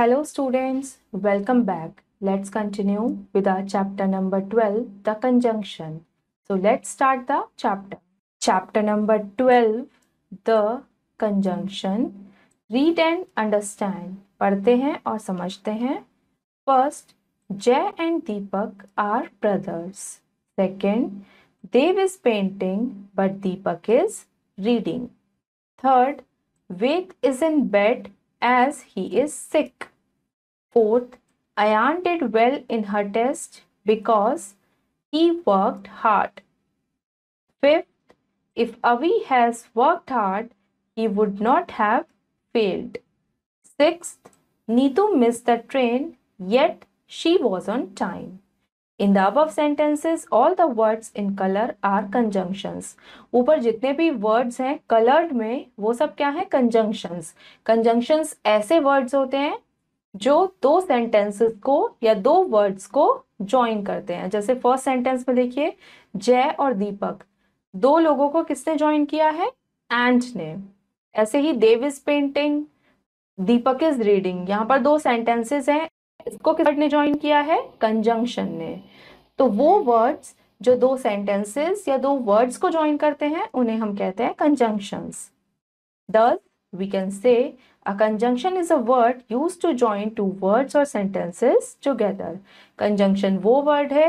Hello students, welcome back. Let's continue with our chapter number 12, the conjunction. So let's start the chapter. Chapter number 12, the conjunction. Read and understand. पढ़ते हैं और समझते हैं First, Jay and Deepak are brothers. Second, Dave is painting but Deepak is reading. Third, Ved is in bed as he is sick. Fourth, Ayan did well in her test because he worked hard. Fifth, if Avi has worked hard, he would not have failed. Sixth, Neetu missed the train, yet she was on time. In the अब sentences all the words in colour are conjunctions ऊपर जितने भी words हैं coloured में वो सब क्या है कंजंक्शंस कंजंक्शंस ऐसे वर्ड्स होते हैं जो दो सेंटेंसेस को या दो वर्ड्स को ज्वाइन करते हैं जैसे फर्स्ट सेंटेंस में देखिए जय और दीपक दो लोगों को किसने ज्वाइन किया है एंड ने ऐसे ही Dev is painting Deepak is reading यहाँ पर दो सेंटेंसेस हैं इसको किस वर्ड ने ज्वाइन किया है कंजंक्शन ने तो वो वर्ड्स जो दो सेंटेंसेस या दो वर्ड्स को ज्वाइन करते हैं उन्हें हम कहते हैं कंजंक्शंस दस we can say a conjunction is a word use to join two words और सेंटेंसेस टूगेदर कंजंक्शन वो वर्ड है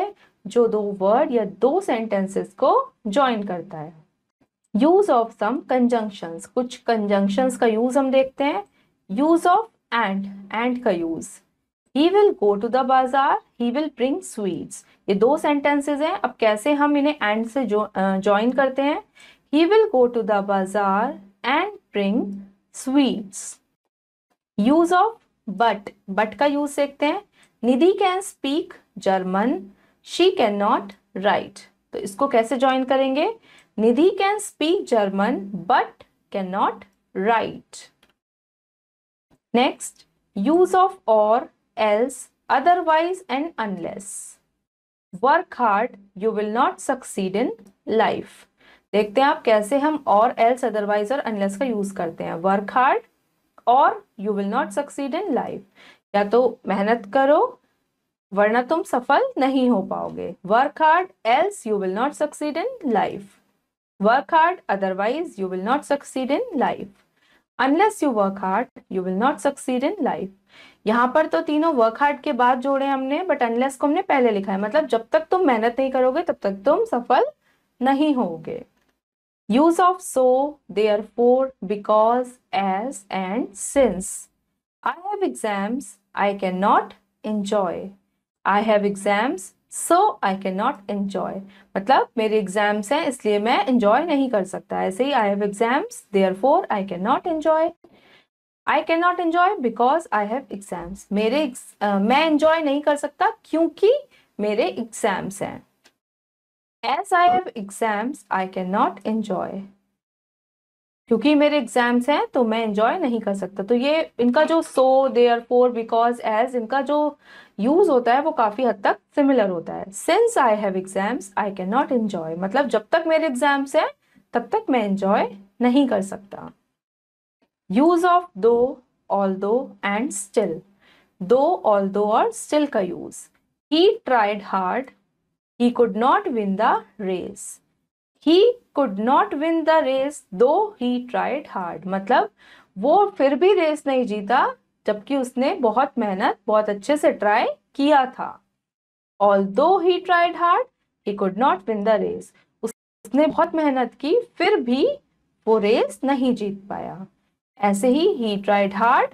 जो दो वर्ड या दो सेंटेंसेस को ज्वाइन करता है यूज ऑफ सम कंजंक्शंस कुछ कंजंक्शन का यूज हम देखते हैं यूज ऑफ एंड एंड का use he will go to the bazaar he will bring sweets ये दो सेंटेंसेज हैं अब कैसे हम इन्हें एंड से ज्वाइन करते हैं he will go to the bazaar and bring sweets use of but but का यूज देखते हैं Nidhi can speak German she can not write तो इसको कैसे ज्वाइन करेंगे Nidhi can speak German but can not write next use of और else, otherwise and unless. Work hard, you will not succeed in life. देखते हैं आप कैसे हम और else, otherwise और unless का use करते हैं Work hard or you will not succeed in life. या तो मेहनत करो वरना तुम सफल नहीं हो पाओगे work hard else you will not succeed in life work hard otherwise you will not succeed in life unless you work hard you will not succeed in life यहाँ पर तो तीनों वर्क हार्ड के बाद जोड़े हमने बट अनलेस को हमने पहले लिखा है मतलब जब तक तुम मेहनत नहीं करोगे तब तक तुम सफल नहीं होगे use of so or for because as and since I have exams I can not enjoy I have exams so I can not enjoy मतलब मेरे एग्जाम्स हैं इसलिए मैं इन्जॉय नहीं कर सकता ऐसे ही I have exams therefore I can not enjoy I can not enjoy because I have exams मेरे uh, मैं इन्जॉय नहीं कर सकता क्योंकि मेरे एग्जाम्स हैं as I have exams I can not enjoy क्योंकि मेरे एग्जाम्स हैं तो मैं एंजॉय नहीं कर सकता तो ये इनका जो so therefore because as इनका जो यूज होता है वो काफी हद तक सिमिलर होता है since I have exams I can not enjoy मतलब जब तक मेरे एग्जाम्स हैं तब तक मैं एंजॉय नहीं कर सकता use of though although and still though although और स्टिल का use he tried hard he could not win the race he could not win the race though he tried hard मतलब वो फिर भी race नहीं जीता जबकि उसने बहुत मेहनत बहुत अच्छे से ट्राई किया था although he tried hard he could not win the race उसने बहुत मेहनत की फिर भी वो रेस नहीं जीत पाया ऐसे ही ही ट्राइड हार्ड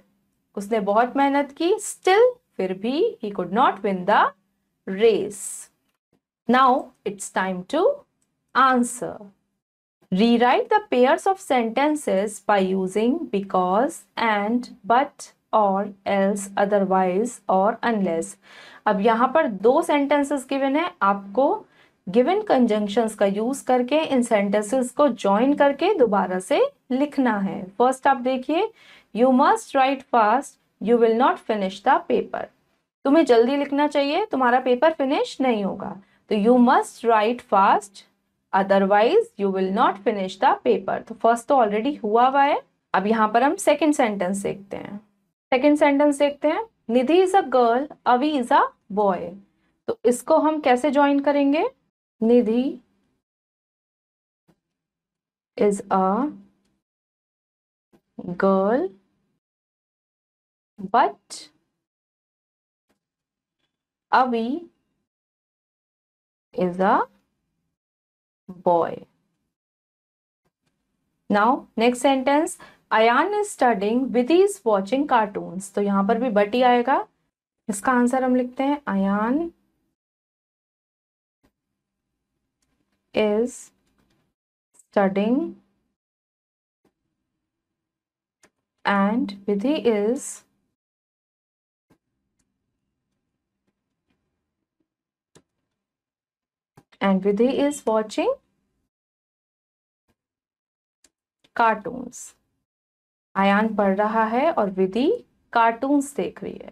उसने बहुत मेहनत की स्टिल फिर भी he could not win the race now it's time to answer. Rewrite the pairs of sentences by using because and but और एल्स अदरवाइज और अनलेस अब यहाँ पर दो सेंटेंसेस गिवन है आपको गिवन कंजंक्शंस का यूज करके इन सेंटेंसेस को ज्वाइन करके दोबारा से लिखना है फर्स्ट आप देखिए you must write fast you will not finish the paper तुम्हें जल्दी लिखना चाहिए तुम्हारा पेपर फिनिश नहीं होगा तो you must write fast otherwise you will not finish the paper तो फर्स्ट तो ऑलरेडी हुआ हुआ है अब यहाँ पर हम सेकेंड सेंटेंस देखते हैं सेकेंड सेंटेंस देखते हैं Nidhi is a girl Avi is a boy तो इसको हम कैसे ज्वाइन करेंगे Nidhi is a girl but Avi is a boy. Now, next sentence. Ayan is studying. Vidhi is watching cartoons. तो यहाँ पर भी but ही आएगा इसका आंसर हम लिखते हैं Ayan is studying and Vidhi is and Vidhi is watching cartoons Ayaan पढ़ रहा है और विधि कार्टून्स देख रही है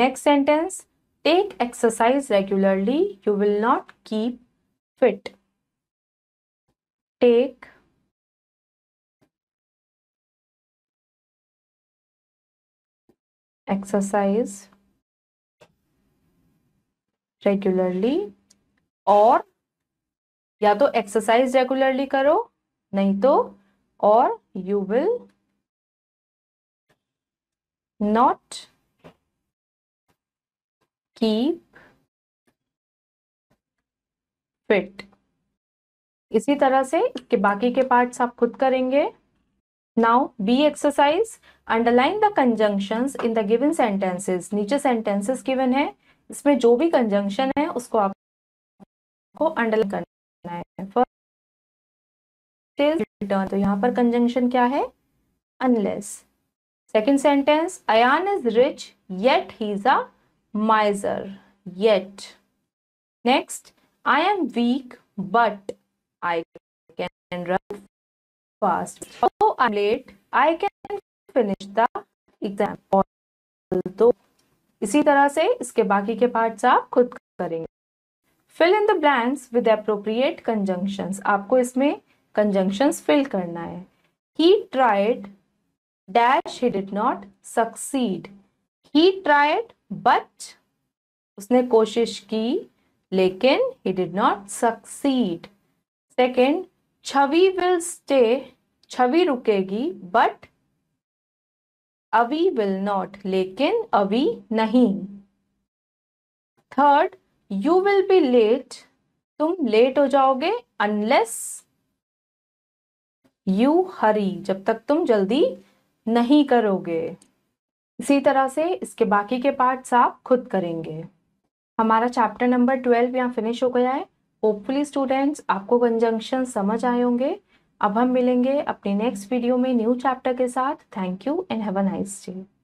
next sentence take exercise regularly you will not keep fit take exercise regularly और या तो एक्सरसाइज रेगुलरली करो नहीं तो और you will not keep fit इसी तरह से इसके बाकी के पार्ट्स आप खुद करेंगे now B exercise underline the conjunctions in the given sentences नीचे सेंटेंसेस गिवन है इसमें जो भी कंजंक्शन है उसको आपको अंडरलाइन करना है फर्स्ट तो यहाँ पर कंजंक्शन क्या है unless second sentence Ayaan is rich yet he is a miser yet next I am weak but I can run fast I let I can finish the example तो इसी तरह से इसके बाकी के पार्ट्स आप खुद करेंगे fill in the blanks with appropriate conjunctions आपको इसमें कंजंक्शंस फिल करना है he tried dash he did not succeed he tried but उसने कोशिश की लेकिन he did not succeed second Chhavi will stay Chhavi रुकेगी बट अभी विल नॉट लेकिन अभी नहीं third you will be late तुम लेट हो जाओगे अनलेस यू हरी जब तक तुम जल्दी नहीं करोगे इसी तरह से इसके बाकी के पार्ट्स आप खुद करेंगे हमारा चैप्टर नंबर ट्वेल्व यहाँ फिनिश हो गया है होपफुली स्टूडेंट्स आपको कंजंक्शन समझ आए होंगे अब हम मिलेंगे अपने नेक्स्ट वीडियो में न्यू चैप्टर के साथ thank you and have a nice day